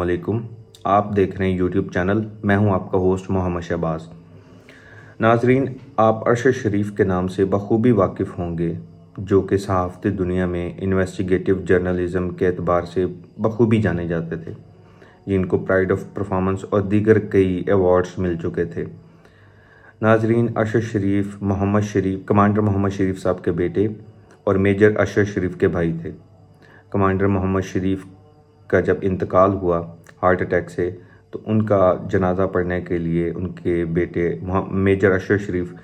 असलकुम आप देख रहे हैं यूट्यूब चैनल मैं हूं आपका होस्ट मोहम्मद शहबाज नाजरीन आप अरशद शरीफ के नाम से बखूबी वाकिफ़ होंगे जो कि सहाफ़ती दुनिया में इन्वेस्टिगेटिव जर्नलिज़म के अतबार से बखूबी जाने जाते थे जिनको प्राइड ऑफ परफॉर्मेंस और दीगर कई अवार्ड्स मिल चुके थे नाजरीन अरशद शरीफ मोहम्मद शरीफ कमांडर मोहम्मद शरीफ साहब के बेटे और मेजर अरशद शरीफ के भाई थे कमांडर मोहम्मद शरीफ का जब इंतकाल हुआ हार्ट अटैक से तो उनका जनाजा पढ़ने के लिए उनके बेटे मेजर अशर शरीफ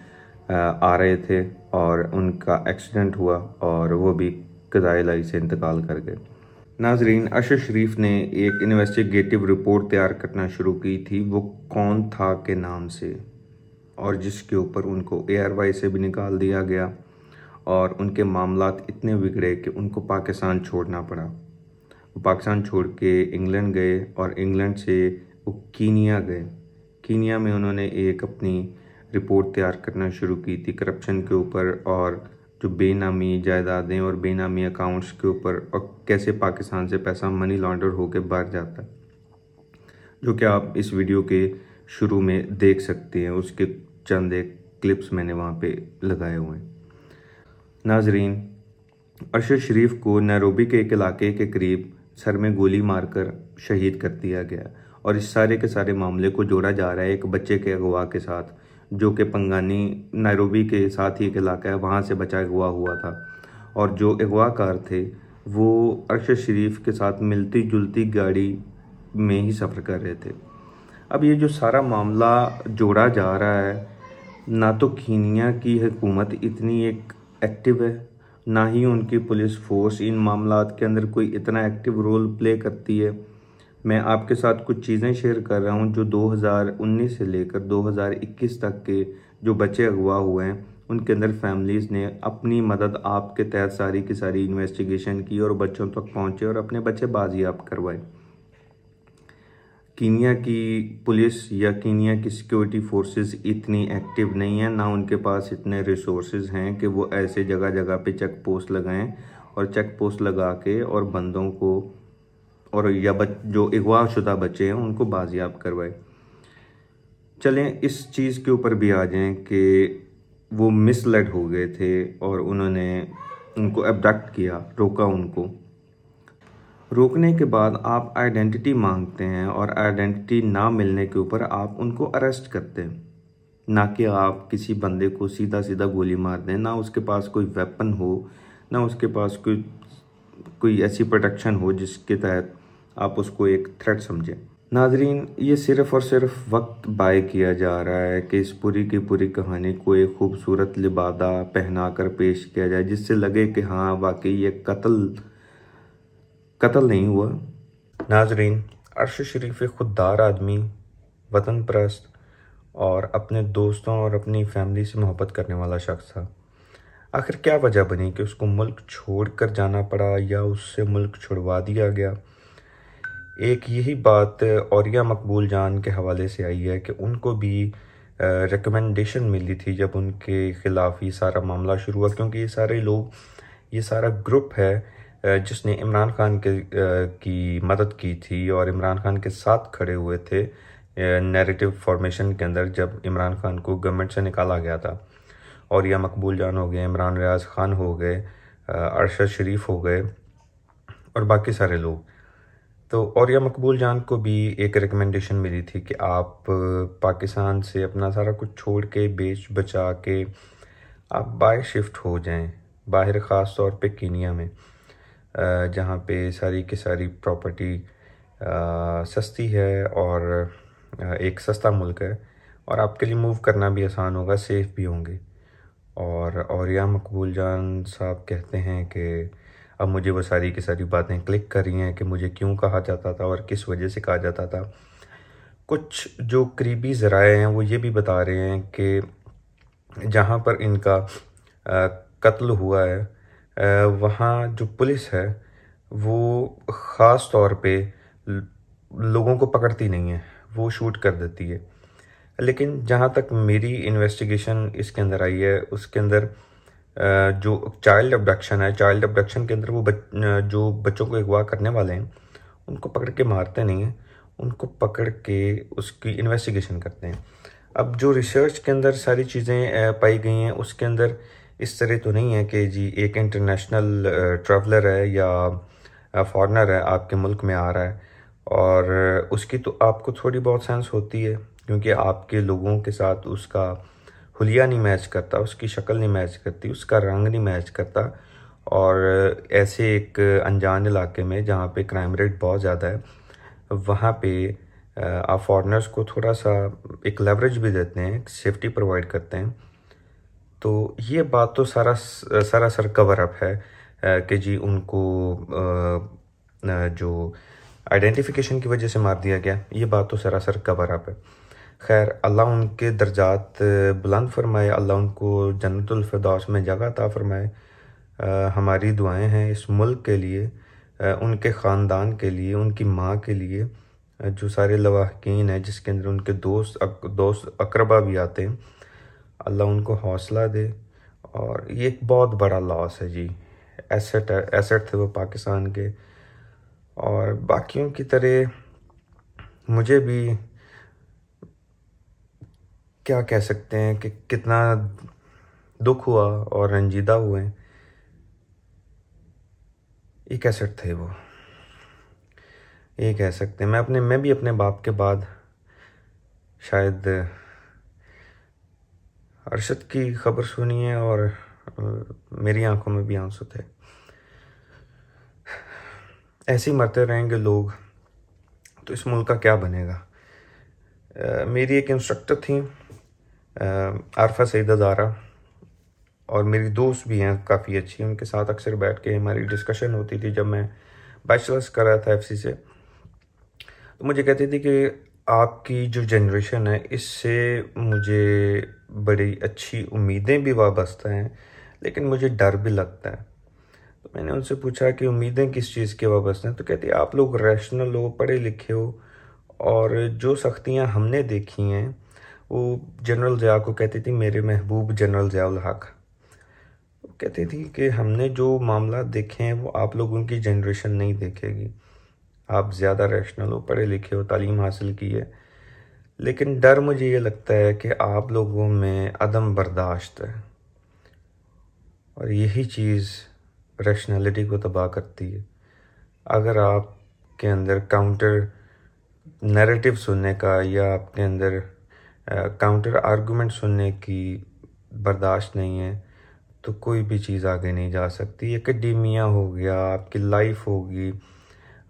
आ रहे थे और उनका एक्सीडेंट हुआ और वो भी कदाई से इंतकाल कर गए नाजरीन अशर शरीफ ने एक इन्वेस्टिगेटिव रिपोर्ट तैयार करना शुरू की थी वो कौन था के नाम से और जिसके ऊपर उनको ए से भी निकाल दिया गया और उनके मामला इतने बिगड़े कि उनको पाकिस्तान छोड़ना पड़ा वो पाकिस्तान छोड़ के इंग्लैंड गए और इंग्लैंड से वो कीनिया गए कीनिया में उन्होंने एक अपनी रिपोर्ट तैयार करना शुरू की थी करप्शन के ऊपर और जो बेनामी जायदादें और बेनामी अकाउंट्स के ऊपर और कैसे पाकिस्तान से पैसा मनी लॉन्डर होकर बाहर जाता है जो कि आप इस वीडियो के शुरू में देख सकते हैं उसके चंद एक क्लिप्स मैंने वहाँ पे लगाए हुए हैं नाजरीन अरशद शरीफ को नैरोबी के एक इलाके के करीब सर में गोली मारकर शहीद कर दिया गया और इस सारे के सारे मामले को जोड़ा जा रहा है एक बच्चे के अगवा के साथ जो कि पंगानी नायरोबी के साथ ही एक इलाका है वहाँ से बचा अगवा हुआ था और जो अगवाकार थे वो अरशद शरीफ के साथ मिलती जुलती गाड़ी में ही सफ़र कर रहे थे अब ये जो सारा मामला जोड़ा जा रहा है ना तो कीनिया की हुकूमत इतनी एक एक्टिव है ना ही उनकी पुलिस फोर्स इन मामला के अंदर कोई इतना एक्टिव रोल प्ले करती है मैं आपके साथ कुछ चीज़ें शेयर कर रहा हूं जो 2019 से लेकर 2021 तक के जो बच्चे अगवा हुए हैं उनके अंदर फैमिलीज़ ने अपनी मदद आपके तहत सारी की सारी इन्वेस्टिगेशन की और बच्चों तक पहुंचे और अपने बच्चे बाजियाब करवाए कीनिया की पुलिस या कीनिया की सिक्योरिटी फोर्सेस इतनी एक्टिव नहीं है ना उनके पास इतने रिसोर्सेज हैं कि वो ऐसे जगह जगह पे चेक पोस्ट लगाएं और चेक पोस्ट लगा के और बंदों को और या बच जो अगवा शुदा बच्चे हैं उनको बाजियाब करवाए चलें इस चीज़ के ऊपर भी आ जाएं कि वो मिसलेड हो गए थे और उन्होंने उनको एबडक्ट किया रोका उनको रोकने के बाद आप आइडेंटिटी मांगते हैं और आइडेंटिटी ना मिलने के ऊपर आप उनको अरेस्ट करते हैं ना कि आप किसी बंदे को सीधा सीधा गोली मार दें ना उसके पास कोई वेपन हो ना उसके पास कोई कोई ऐसी प्रोटेक्शन हो जिसके तहत आप उसको एक थ्रेट समझें नाजरीन ये सिर्फ़ और सिर्फ वक्त बाय किया जा रहा है कि इस पूरी की पूरी कहानी को एक खूबसूरत लिबादा पहना कर पेश किया जाए जिससे लगे कि हाँ वाकई ये कत्ल कत्ल नहीं हुआ नाजरीन अरश शरीफ एक खुददार आदमी वतन परस्त और अपने दोस्तों और अपनी फैमिली से मोहब्बत करने वाला शख्स था आखिर क्या वजह बनी कि उसको मुल्क छोड़ कर जाना पड़ा या उससे मुल्क छुड़वा दिया गया एक यही बात औरिया मकबूल जान के हवाले से आई है कि उनको भी रिकमेंडेशन मिली थी जब उनके ख़िलाफ़ ये सारा मामला शुरू हुआ क्योंकि ये सारे लोग ये सारा ग्रुप है जिसने इमरान खान के की मदद की थी और इमरान खान के साथ खड़े हुए थे नैरेटिव फॉर्मेशन के अंदर जब इमरान खान को गवर्नमेंट से निकाला गया था और यह मकबूल जान हो गए इमरान रियाज खान हो गए अरशद शरीफ हो गए और बाकी सारे लोग तो और यह मकबूल जान को भी एक रिकमेंडेशन मिली थी कि आप पाकिस्तान से अपना सारा कुछ छोड़ के बेच बचा के आप बाहर शिफ्ट हो जाएं बाहर ख़ास तौर पे कीनिया में जहाँ पे सारी की सारी प्रॉपर्टी सस्ती है और एक सस्ता मुल्क है और आपके लिए मूव करना भी आसान होगा सेफ़ भी होंगे और औरिया मकबूल जान साहब कहते हैं कि अब मुझे वो सारी की सारी बातें क्लिक कर रही हैं कि मुझे क्यों कहा जाता था और किस वजह से कहा जाता था कुछ जो करीबी ज़राए हैं वो ये भी बता रहे हैं कि जहाँ पर इनका कत्ल हुआ है वहाँ जो पुलिस है वो ख़ास तौर पे लोगों को पकड़ती नहीं है वो शूट कर देती है लेकिन जहाँ तक मेरी इन्वेस्टिगेशन इसके अंदर आई है उसके अंदर जो चाइल्ड अब्डक्शन है चाइल्ड अबडक्शन के अंदर वो बच, जो बच्चों को अगवा करने वाले हैं उनको पकड़ के मारते नहीं हैं उनको पकड़ के उसकी इन्वेस्टिगेशन करते हैं अब जो रिसर्च के अंदर सारी चीज़ें पाई गई हैं उसके अंदर इस तरह तो नहीं है कि जी एक इंटरनेशनल ट्रैवलर है या फॉरेनर है आपके मुल्क में आ रहा है और उसकी तो आपको थोड़ी बहुत सेंस होती है क्योंकि आपके लोगों के साथ उसका हुलिया नहीं मैच करता उसकी शक्ल नहीं मैच करती उसका रंग नहीं मैच करता और ऐसे एक अनजान इलाके में जहाँ पे क्राइम रेट बहुत ज़्यादा है वहाँ पे आप फॉरेनर्स को थोड़ा सा एक लेवरेज भी देते हैं सेफ्टी प्रोवाइड करते हैं तो ये बात तो सारा सारा सर कवर अप है कि जी उनको जो आइडेंटिफिकेशन की वजह से मार दिया गया ये बात तो सरासर कवर है खैर अल्लाह उनके दर्जात बुलंद फरमाए अल्लाह उनको जन्नतफरदास में जगह ता फरमाए हमारी दुआएं हैं इस मुल्क के लिए आ, उनके ख़ानदान के लिए उनकी माँ के लिए जो सारे लवाहकिन हैं जिसके अंदर उनके दोस्त अक, दोस्त अकरबा भी आते हैं अल्लाह उनको हौसला दे और ये एक बहुत बड़ा लॉस है जी एसेट एसेट थे वो पाकिस्तान के और बाकियों की तरह मुझे भी क्या कह सकते हैं कि कितना दुख हुआ और रंजीदा हुए एक एसेट थे वो ये कह सकते हैं मैं अपने मैं भी अपने बाप के बाद शायद अरशद की खबर सुनिए और मेरी आंखों में भी आंसू थे ऐसे ही मरते रहेंगे लोग तो इस मुल्क का क्या बनेगा आ, मेरी एक इंस्ट्रक्टर थी आरफा सईद अजारा और मेरी दोस्त भी हैं काफ़ी अच्छी उनके साथ अक्सर बैठ के हमारी डिस्कशन होती थी जब मैं बैचलर्स कर रहा था एफ से तो मुझे कहती थी कि आपकी जो जनरेशन है इससे मुझे बड़ी अच्छी उम्मीदें भी वाबस्ता हैं लेकिन मुझे डर भी लगता है तो मैंने उनसे पूछा कि उम्मीदें किस चीज़ के वाबस्ता हैं तो कहती आप लोग रैशनल हो पढ़े लिखे हो और जो सख्तियाँ हमने देखी हैं वो जनरल जया को कहती थी मेरे महबूब जनरल जयाल हक कहती थी कि हमने जो मामला देखे हैं वो आप लोग उनकी जनरेशन नहीं देखेगी आप ज़्यादा रैशनल हो पढ़े लिखे हो तालीम हासिल की है लेकिन डर मुझे ये लगता है कि आप लोगों में अदम बर्दाश्त है और यही चीज़ रैशनलिटी को तबाह करती है अगर आप के अंदर काउंटर नैरेटिव सुनने का या आपके अंदर काउंटर आर्गुमेंट सुनने की बर्दाश्त नहीं है तो कोई भी चीज़ आगे नहीं जा सकती एकेडमिया हो गया आपकी लाइफ होगी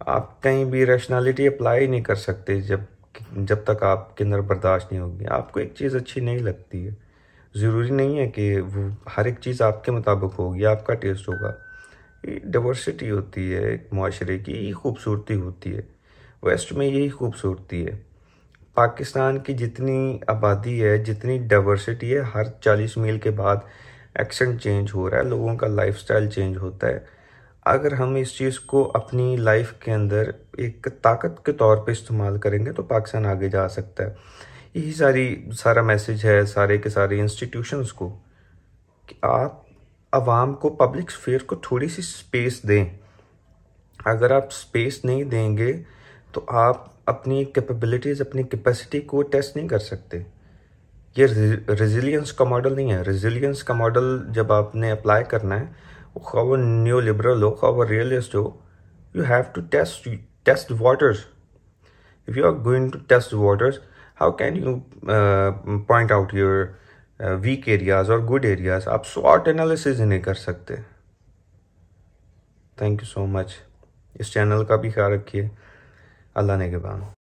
आप कहीं भी रैशनैलिटी अप्लाई नहीं कर सकते जब जब तक आपके अंदर बर्दाश्त नहीं होगी आपको एक चीज़ अच्छी नहीं लगती है ज़रूरी नहीं है कि वो हर एक चीज़ आपके मुताबिक होगी आपका टेस्ट होगा डाइवर्सिटी होती है एक माशरे की यही खूबसूरती होती है वेस्ट में यही खूबसूरती है पाकिस्तान की जितनी आबादी है जितनी डाइवर्सिटी है हर चालीस मील के बाद एक्सेंट चेंज हो रहा है लोगों का लाइफस्टाइल चेंज होता है अगर हम इस चीज़ को अपनी लाइफ के अंदर एक ताकत के तौर पे इस्तेमाल करेंगे तो पाकिस्तान आगे जा सकता है यही सारी सारा मैसेज है सारे के सारे इंस्टीट्यूशंस को कि आप आवाम को पब्लिक स्फेयर को थोड़ी सी स्पेस दें अगर आप स्पेस नहीं देंगे तो आप अपनी कैपेबिलिटीज़ अपनी कैपेसिटी को टेस्ट नहीं कर सकते ये रेजिलियंस का मॉडल नहीं है रेजिलियंस का मॉडल जब आपने अप्लाई करना है however neoliberal or however realist or you have to test test waters if you are going to test waters how can you uh, point out your uh, weak areas or good areas आप SWOT analysis नहीं कर सकते thank you so much इस channel का भी ख्याल रखिए अल्लाह ने के बानो